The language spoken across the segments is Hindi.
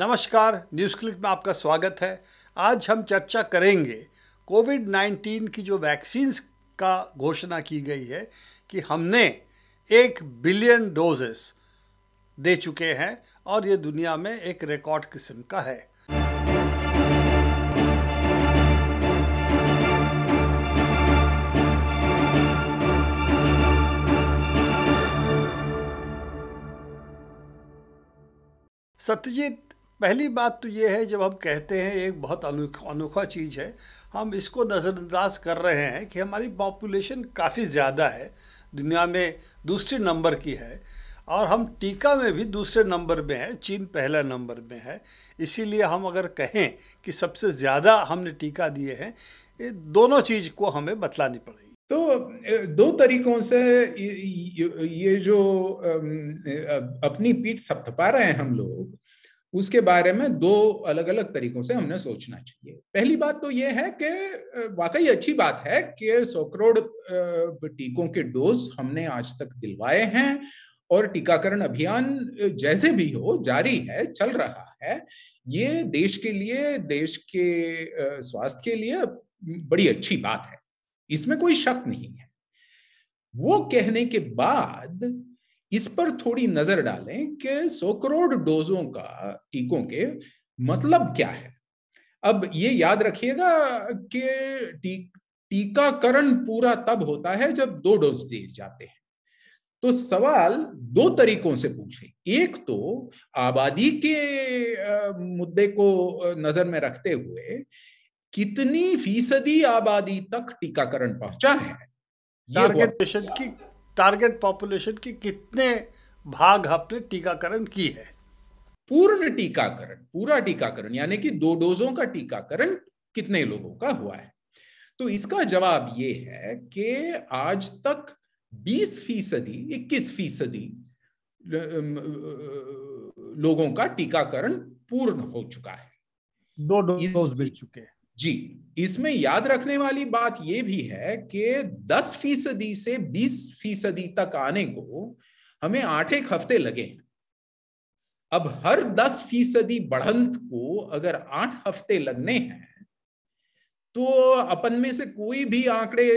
नमस्कार न्यूज़ क्लिक में आपका स्वागत है आज हम चर्चा करेंगे कोविड 19 की जो वैक्सीन्स का घोषणा की गई है कि हमने एक बिलियन डोजेस दे चुके हैं और ये दुनिया में एक रिकॉर्ड किस्म का है सत्यजीत पहली बात तो ये है जब हम कहते हैं एक बहुत अनोखा चीज़ है हम इसको नज़रअंदाज कर रहे हैं कि हमारी पॉपुलेशन काफ़ी ज़्यादा है दुनिया में दूसरे नंबर की है और हम टीका में भी दूसरे नंबर में हैं चीन पहला नंबर में है इसीलिए हम अगर कहें कि सबसे ज़्यादा हमने टीका दिए हैं ये दोनों चीज़ को हमें बतलानी पड़ेगी तो दो तरीकों से ये जो अपनी पीठ थपथपा रहे हैं हम लोग उसके बारे में दो अलग अलग तरीकों से हमने सोचना चाहिए पहली बात तो ये है कि वाकई अच्छी बात है कि सौ करोड़ टीकों के डोज हमने आज तक दिलवाए हैं और टीकाकरण अभियान जैसे भी हो जारी है चल रहा है ये देश के लिए देश के स्वास्थ्य के लिए बड़ी अच्छी बात है इसमें कोई शक नहीं है वो कहने के बाद इस पर थोड़ी नजर डालें कि सौ करोड़ डोजों का टीकों के मतलब क्या है अब ये याद रखिएगा कि टी, टीकाकरण पूरा तब होता है जब दो डोज दिए जाते हैं तो सवाल दो तरीकों से पूछे एक तो आबादी के मुद्दे को नजर में रखते हुए कितनी फीसदी आबादी तक टीकाकरण पहुंचा है टारगेटेशन की टारगेट पॉपुलेशन की कितने भाग आपने टीकाकरण की है पूर्ण टीकाकरण पूरा टीकाकरण यानी कि दो डोजों का टीकाकरण कितने लोगों का हुआ है तो इसका जवाब ये है कि आज तक 20 फीसदी इक्कीस फीसदी लोगों का टीकाकरण पूर्ण हो चुका है दो डोज मिल चुके हैं जी इसमें याद रखने वाली बात यह भी है कि 10 फीसदी से 20 फीसदी तक आने को हमें आठ एक हफ्ते लगे हैं अब हर 10 फीसदी बढ़ंत को अगर आठ हफ्ते लगने हैं तो अपन में से कोई भी आंकड़े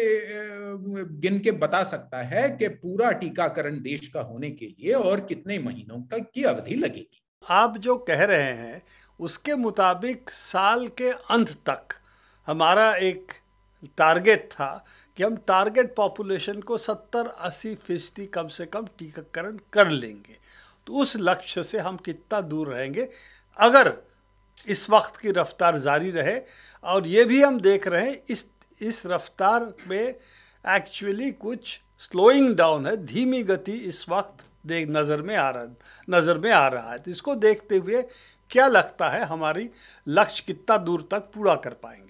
गिन के बता सकता है कि पूरा टीकाकरण देश का होने के लिए और कितने महीनों तक की अवधि लगेगी आप जो कह रहे हैं उसके मुताबिक साल के अंत तक हमारा एक टारगेट था कि हम टारगेट पॉपुलेशन को 70 अस्सी फीसदी कम से कम टीकाकरण कर लेंगे तो उस लक्ष्य से हम कितना दूर रहेंगे अगर इस वक्त की रफ्तार जारी रहे और ये भी हम देख रहे हैं इस इस रफ्तार में एक्चुअली कुछ स्लोइंग डाउन है धीमी गति इस वक्त देख नज़र में आ रहा नज़र में आ रहा है तो इसको देखते हुए क्या लगता है हमारी लक्ष्य कितना दूर तक पूरा कर पाएंगे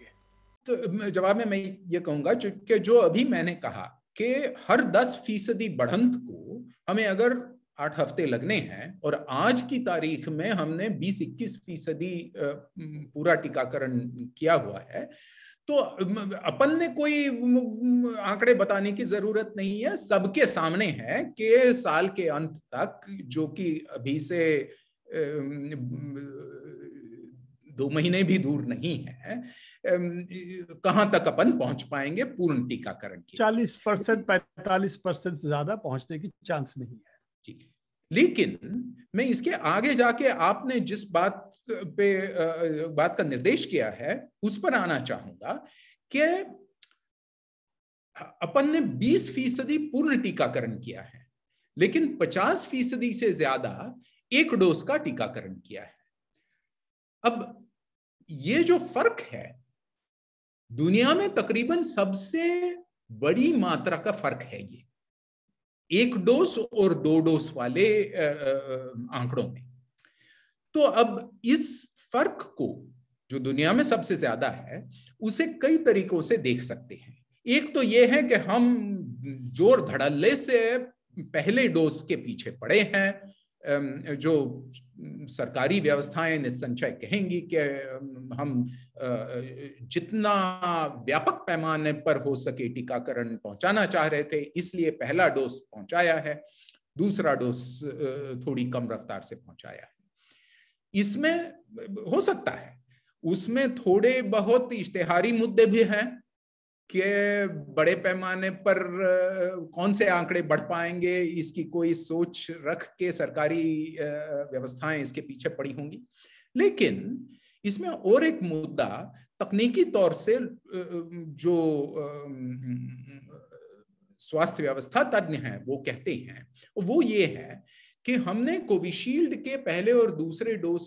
तो जवाब में मैं ये कहूंगा कि जो अभी मैंने कहा कि हर दस फीसदी बढ़ंत को हमें अगर आठ हफ्ते लगने हैं और आज की तारीख में हमने बीस इक्कीस फीसदी पूरा टीकाकरण किया हुआ है तो अपन ने कोई आंकड़े बताने की जरूरत नहीं है सबके सामने है कि साल के अंत तक जो कि अभी से दो महीने भी दूर नहीं है कहां तक अपन पहुंच पाएंगे पूर्ण टीकाकरण की चालीस परसेंट पैतालीस परसेंट से ज्यादा पहुंचने की चांस नहीं है जी लेकिन मैं इसके आगे जाके आपने जिस बात पे बात का निर्देश किया है उस पर आना चाहूंगा कि अपन ने 20 फीसदी पूर्ण टीकाकरण किया है लेकिन 50 फीसदी से ज्यादा एक डोज का टीकाकरण किया है अब ये जो फर्क है दुनिया में तकरीबन सबसे बड़ी मात्रा का फर्क है ये एक डोज और दो डोज वाले आंकड़ों में तो अब इस फर्क को जो दुनिया में सबसे ज्यादा है उसे कई तरीकों से देख सकते हैं एक तो यह है कि हम जोर धड़ल्ले से पहले डोज के पीछे पड़े हैं जो सरकारी व्यवस्थाएं निसंचय कहेंगी कि हम जितना व्यापक पैमाने पर हो सके टीकाकरण पहुंचाना चाह रहे थे इसलिए पहला डोज पहुंचाया है दूसरा डोज थोड़ी कम रफ्तार से पहुंचाया है इसमें हो सकता है उसमें थोड़े बहुत इश्तेहारी मुद्दे भी हैं के बड़े पैमाने पर कौन से आंकड़े बढ़ पाएंगे इसकी कोई सोच रख के सरकारी व्यवस्थाएं इसके पीछे पड़ी होंगी लेकिन इसमें और एक मुद्दा तकनीकी तौर से जो स्वास्थ्य व्यवस्था तज्ञ है वो कहते हैं वो ये है कि हमने कोविशील्ड के पहले और दूसरे डोज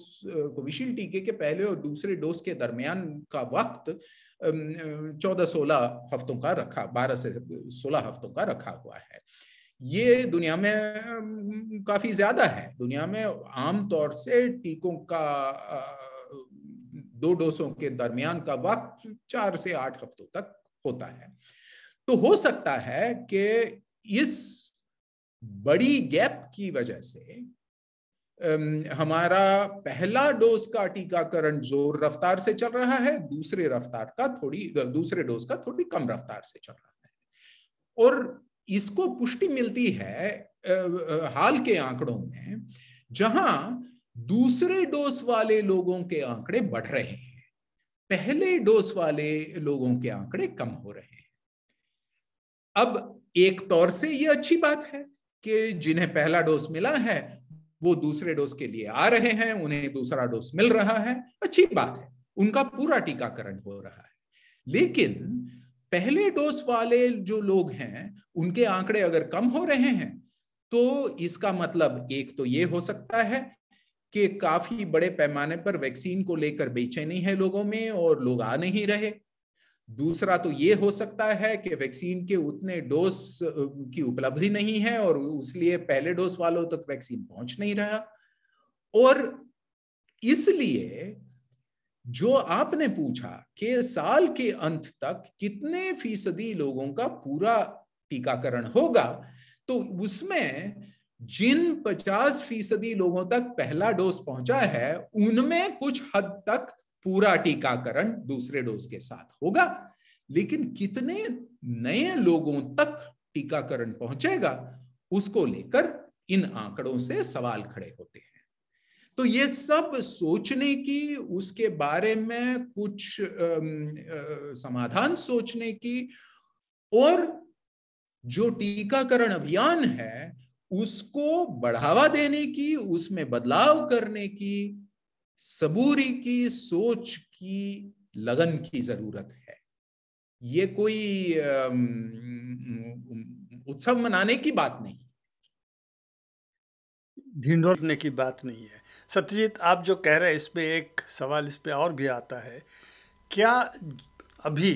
कोविशील्ड टीके के पहले और दूसरे डोज के दरमियान का वक्त चौदह सोलह हफ्तों का रखा बारह से सोलह हफ्तों का रखा हुआ है ये दुनिया में काफी ज्यादा है दुनिया में आमतौर से टीकों का दो डोसों के दरमियान का वक्त चार से आठ हफ्तों तक होता है तो हो सकता है कि इस बड़ी गैप की वजह से हमारा पहला डोज का टीकाकरण जोर रफ्तार से चल रहा है दूसरे रफ्तार का थोड़ी दूसरे डोज का थोड़ी कम रफ्तार से चल रहा है और इसको पुष्टि मिलती है हाल के आंकड़ों में जहां दूसरे डोज वाले लोगों के आंकड़े बढ़ रहे हैं पहले डोज वाले लोगों के आंकड़े कम हो रहे हैं अब एक तौर से यह अच्छी बात है कि जिन्हें पहला डोज मिला है वो दूसरे डोज के लिए आ रहे हैं उन्हें दूसरा डोज मिल रहा है अच्छी बात है उनका पूरा टीकाकरण हो रहा है लेकिन पहले डोज वाले जो लोग हैं उनके आंकड़े अगर कम हो रहे हैं तो इसका मतलब एक तो ये हो सकता है कि काफी बड़े पैमाने पर वैक्सीन को लेकर बेचैनी है लोगों में और लोग आ नहीं रहे दूसरा तो ये हो सकता है कि वैक्सीन के उतने डोज की उपलब्धि नहीं है और उसलिए पहले डोज वालों तक वैक्सीन पहुंच नहीं रहा और इसलिए जो आपने पूछा कि साल के अंत तक कितने फीसदी लोगों का पूरा टीकाकरण होगा तो उसमें जिन 50 फीसदी लोगों तक पहला डोज पहुंचा है उनमें कुछ हद तक पूरा टीकाकरण दूसरे डोज के साथ होगा लेकिन कितने नए लोगों तक टीकाकरण पहुंचेगा उसको लेकर इन आंकड़ों से सवाल खड़े होते हैं तो ये सब सोचने की उसके बारे में कुछ आ, आ, समाधान सोचने की और जो टीकाकरण अभियान है उसको बढ़ावा देने की उसमें बदलाव करने की सबूरी की सोच की लगन की जरूरत है ये कोई उत्सव मनाने की बात नहीं ढिंढोरने की बात नहीं है सत्यजीत आप जो कह रहे हैं इसमें एक सवाल इस पर और भी आता है क्या अभी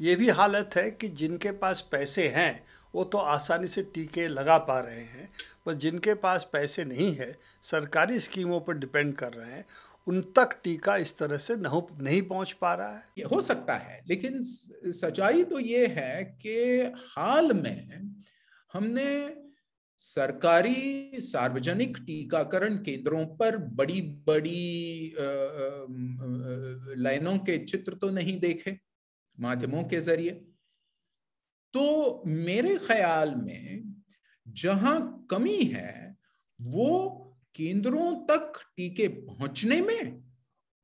ये भी हालत है कि जिनके पास पैसे हैं वो तो आसानी से टीके लगा पा रहे हैं पर जिनके पास पैसे नहीं है सरकारी स्कीमों पर डिपेंड कर रहे हैं उन तक टीका इस तरह से नहीं पहुंच पा रहा है ये हो सकता है लेकिन सच्चाई तो ये है कि हाल में हमने सरकारी सार्वजनिक टीकाकरण केंद्रों पर बड़ी बड़ी लाइनों के चित्र तो नहीं देखे माध्यमों के जरिए तो मेरे ख्याल में जहां कमी है वो केंद्रों तक टीके पहुंचने में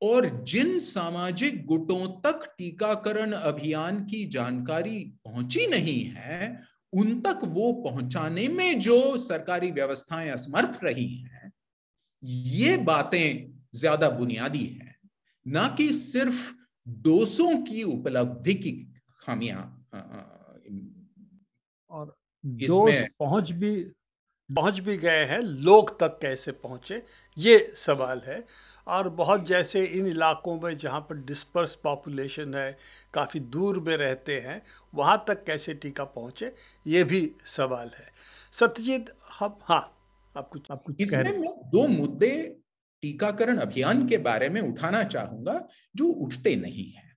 और जिन सामाजिक गुटों तक टीकाकरण अभियान की जानकारी पहुंची नहीं है उन तक वो पहुंचाने में जो सरकारी व्यवस्थाएं असमर्थ रही हैं ये बातें ज्यादा बुनियादी है ना कि सिर्फ दोषों की उपलब्धि की खामियां और दोष पहुंच भी पहुंच भी गए हैं लोग तक कैसे पहुंचे ये सवाल है और बहुत जैसे इन इलाकों में जहां पर डिस्पर्स पॉपुलेशन है काफ़ी दूर में रहते हैं वहां तक कैसे टीका पहुंचे ये भी सवाल है सत्यजीत हम हाँ आप कुछ आप कुछ इसमें मैं दो मुद्दे टीकाकरण अभियान के बारे में उठाना चाहूंगा जो उठते नहीं है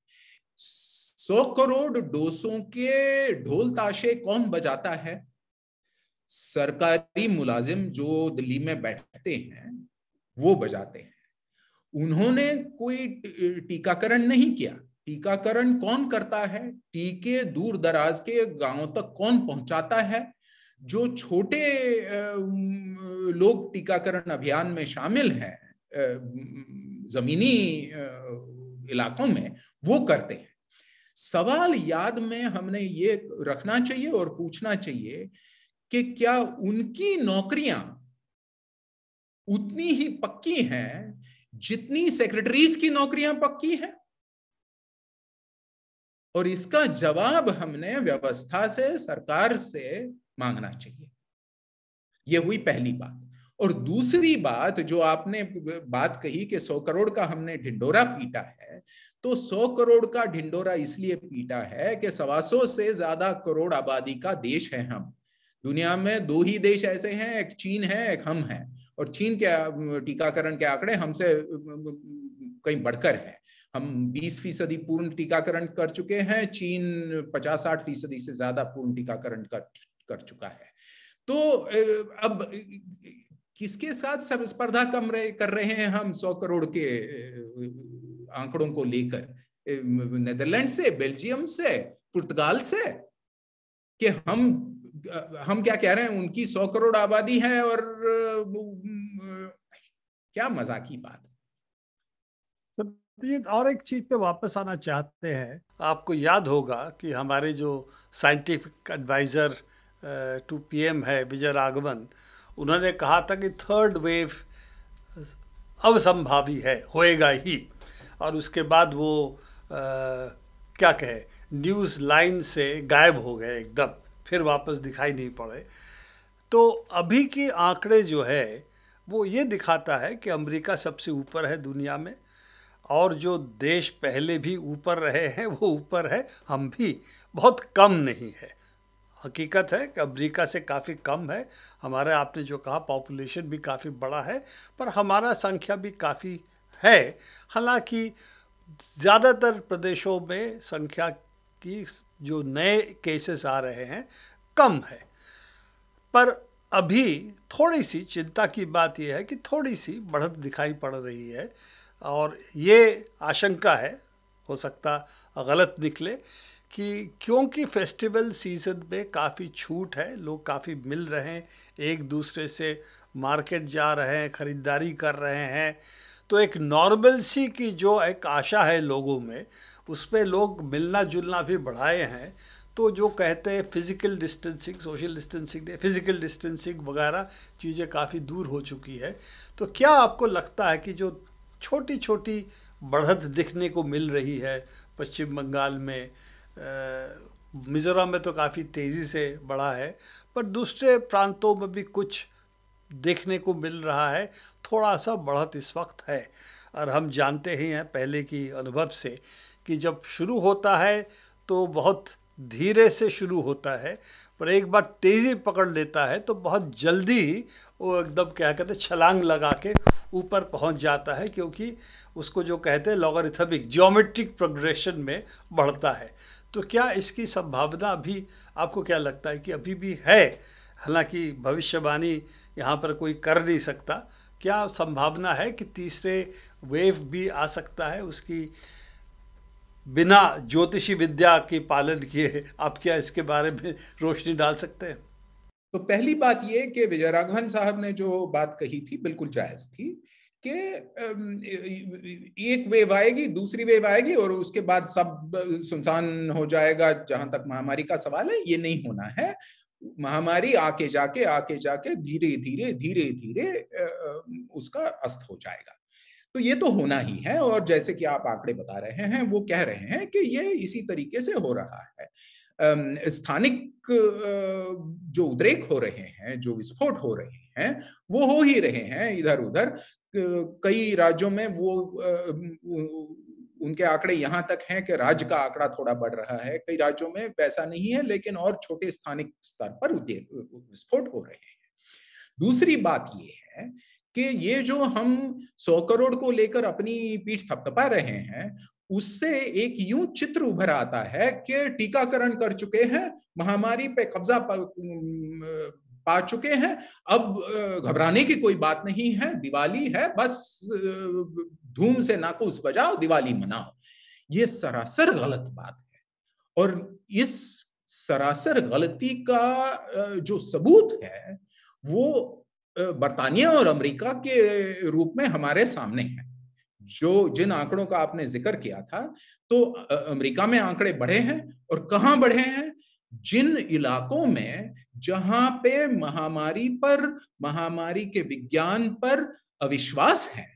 सौ करोड़ डोसों के ढोल ताशे कौन बजाता है सरकारी मुलाजिम जो दिल्ली में बैठते हैं वो बजाते हैं उन्होंने कोई टीकाकरण नहीं किया टीकाकरण कौन करता है टीके दूर दराज के गांव तक कौन पहुंचाता है जो छोटे लोग टीकाकरण अभियान में शामिल हैं जमीनी इलाकों में वो करते हैं सवाल याद में हमने ये रखना चाहिए और पूछना चाहिए कि क्या उनकी नौकरियां उतनी ही पक्की हैं जितनी सेक्रेटरीज की नौकरियां पक्की हैं और इसका जवाब हमने व्यवस्था से सरकार से मांगना चाहिए यह हुई पहली बात और दूसरी बात जो आपने बात कही कि सौ करोड़ का हमने ढिंडोरा पीटा है तो सौ करोड़ का ढिंडोरा इसलिए पीटा है कि सवा सौ से ज्यादा करोड़ आबादी का देश है हम दुनिया में दो ही देश ऐसे हैं एक चीन है एक हम हैं और चीन के टीकाकरण के आंकड़े हमसे कहीं बढ़कर है हम 20 फीसदी पूर्ण टीकाकरण कर चुके हैं चीन 50-60 फीसदी से ज्यादा पूर्ण टीकाकरण कर कर चुका है तो अब किसके साथ सब स्पर्धा कम रहे कर रहे हैं हम 100 करोड़ के आंकड़ों को लेकर नेदरलैंड से बेल्जियम से पुर्तगाल से कि हम हम क्या कह रहे हैं उनकी सौ करोड़ आबादी है और क्या मजा की बात और एक चीज पे वापस आना चाहते हैं आपको याद होगा कि हमारे जो साइंटिफिक एडवाइजर टू पीएम है विजय राघवन उन्होंने कहा था कि थर्ड वेव अवसंभावी है होएगा ही और उसके बाद वो आ, क्या कहे न्यूज़ लाइन से गायब हो गए एकदम फिर वापस दिखाई नहीं पड़े तो अभी के आंकड़े जो है वो ये दिखाता है कि अमेरिका सबसे ऊपर है दुनिया में और जो देश पहले भी ऊपर रहे हैं वो ऊपर है हम भी बहुत कम नहीं है हकीकत है कि अमेरिका से काफ़ी कम है हमारा आपने जो कहा पॉपुलेशन भी काफ़ी बड़ा है पर हमारा संख्या भी काफ़ी है हालांकि ज़्यादातर प्रदेशों में संख्या कि जो नए केसेस आ रहे हैं कम है पर अभी थोड़ी सी चिंता की बात यह है कि थोड़ी सी बढ़त दिखाई पड़ रही है और ये आशंका है हो सकता गलत निकले कि क्योंकि फेस्टिवल सीज़न में काफ़ी छूट है लोग काफ़ी मिल रहे हैं एक दूसरे से मार्केट जा रहे हैं ख़रीदारी कर रहे हैं तो एक नॉर्मलसी की जो एक आशा है लोगों में उस पर लोग मिलना जुलना भी बढ़ाए हैं तो जो कहते हैं physical distancing social distancing physical distancing वगैरह चीज़ें काफ़ी दूर हो चुकी है तो क्या आपको लगता है कि जो छोटी छोटी बढ़त दिखने को मिल रही है पश्चिम बंगाल में मिज़ोरम में तो काफ़ी तेज़ी से बढ़ा है पर दूसरे प्रांतों में भी कुछ देखने को मिल रहा है थोड़ा सा बढ़त इस वक्त है और हम जानते ही हैं पहले की अनुभव से कि जब शुरू होता है तो बहुत धीरे से शुरू होता है पर एक बार तेज़ी पकड़ लेता है तो बहुत जल्दी वो एकदम क्या कहते हैं छलांग लगा के ऊपर पहुंच जाता है क्योंकि उसको जो कहते हैं लॉगरिथमिक जियोमेट्रिक प्रोग्रेशन में बढ़ता है तो क्या इसकी संभावना अभी आपको क्या लगता है कि अभी भी है हालांकि भविष्यवाणी यहाँ पर कोई कर नहीं सकता क्या संभावना है कि तीसरे वेव भी आ सकता है उसकी बिना ज्योतिषी विद्या के पालन किए आप क्या इसके बारे में रोशनी डाल सकते हैं तो पहली बात ये कि विजय राघवन साहब ने जो बात कही थी बिल्कुल जायज थी कि एक वेव आएगी दूसरी वेव आएगी और उसके बाद सब सुनसान हो जाएगा जहां तक महामारी का सवाल है ये नहीं होना है महामारी आके जाके आके जाके धीरे धीरे धीरे धीरे उसका अस्त हो जाएगा तो ये तो होना ही है और जैसे कि आप आंकड़े बता रहे हैं वो कह रहे हैं कि ये इसी तरीके से हो रहा है स्थानिक जो उद्रेक हो रहे हैं जो विस्फोट हो रहे हैं वो हो ही रहे हैं इधर उधर कई राज्यों में वो उनके आंकड़े यहाँ तक हैं कि राज्य का आंकड़ा थोड़ा बढ़ रहा है कई राज्यों में वैसा नहीं है लेकिन और छोटे स्थानिक स्तर पर विस्फोट हो रहे हैं दूसरी बात ये है कि ये जो हम सौ करोड़ को लेकर अपनी पीठ थपथपा रहे हैं उससे एक यूं चित्र उभर आता है कि टीकाकरण कर चुके हैं महामारी पे कब्जा पा चुके हैं अब घबराने की कोई बात नहीं है दिवाली है बस धूम से नाकूस बजाओ दिवाली मनाओ ये सरासर गलत बात है और इस सरासर गलती का जो सबूत है वो बरतानिया और अमेरिका के रूप में हमारे सामने है जो जिन आंकड़ों का आपने जिक्र किया था तो अमेरिका में आंकड़े बढ़े हैं और कहाँ बढ़े हैं जिन इलाकों में जहां पे महामारी पर महामारी के विज्ञान पर अविश्वास है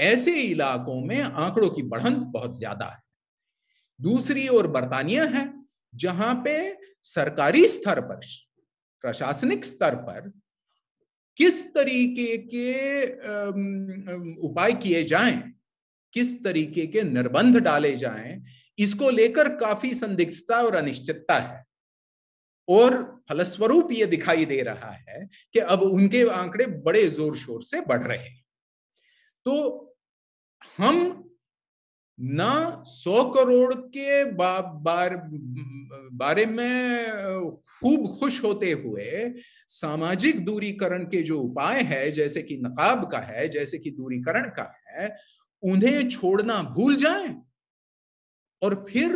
ऐसे इलाकों में आंकड़ों की बढ़न बहुत ज्यादा है दूसरी ओर बर्तानिया है जहां पे सरकारी स्तर पर प्रशासनिक स्तर पर किस तरीके के उपाय किए जाएं किस तरीके के निर्बंध डाले जाएं इसको लेकर काफी संदिग्धता और अनिश्चितता है और फलस्वरूप ये दिखाई दे रहा है कि अब उनके आंकड़े बड़े जोर शोर से बढ़ रहे हैं तो हम ना सौ करोड़ के बा, बार, बारे में खूब खुश होते हुए सामाजिक दूरीकरण के जो उपाय है जैसे कि नकाब का है जैसे कि दूरीकरण का है उन्हें छोड़ना भूल जाएं और फिर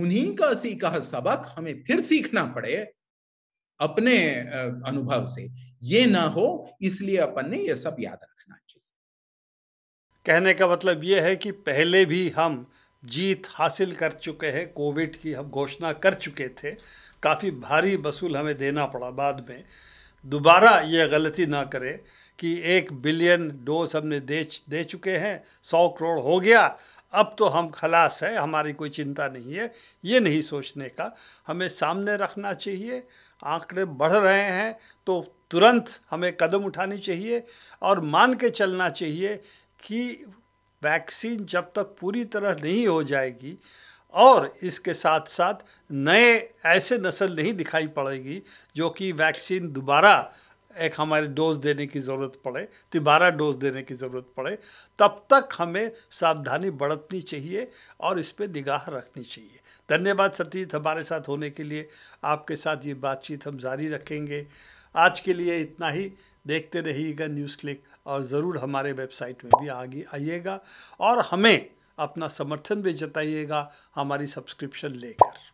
उन्हीं का सीखा सबक हमें फिर सीखना पड़े अपने अनुभव से ये ना हो इसलिए अपन ने यह सब याद रखना चाहिए कहने का मतलब यह है कि पहले भी हम जीत हासिल कर चुके हैं कोविड की हम घोषणा कर चुके थे काफ़ी भारी वसूल हमें देना पड़ा बाद में दोबारा ये गलती ना करें कि एक बिलियन डोज हमने दे दे चुके हैं सौ करोड़ हो गया अब तो हम खलास है हमारी कोई चिंता नहीं है ये नहीं सोचने का हमें सामने रखना चाहिए आंकड़े बढ़ रहे हैं तो तुरंत हमें कदम उठानी चाहिए और मान के चलना चाहिए कि वैक्सीन जब तक पूरी तरह नहीं हो जाएगी और इसके साथ साथ नए ऐसे नस्ल नहीं दिखाई पड़ेगी जो कि वैक्सीन दोबारा एक हमारे डोज देने की ज़रूरत पड़े तिबारा डोज देने की ज़रूरत पड़े तब तक हमें सावधानी बरतनी चाहिए और इस पर निगाह रखनी चाहिए धन्यवाद सतीश हमारे साथ होने के लिए आपके साथ ये बातचीत हम जारी रखेंगे आज के लिए इतना ही देखते रहिएगा न्यूज़ क्लिक और ज़रूर हमारे वेबसाइट में भी आगे आइएगा और हमें अपना समर्थन भी जताइएगा हमारी सब्सक्रिप्शन लेकर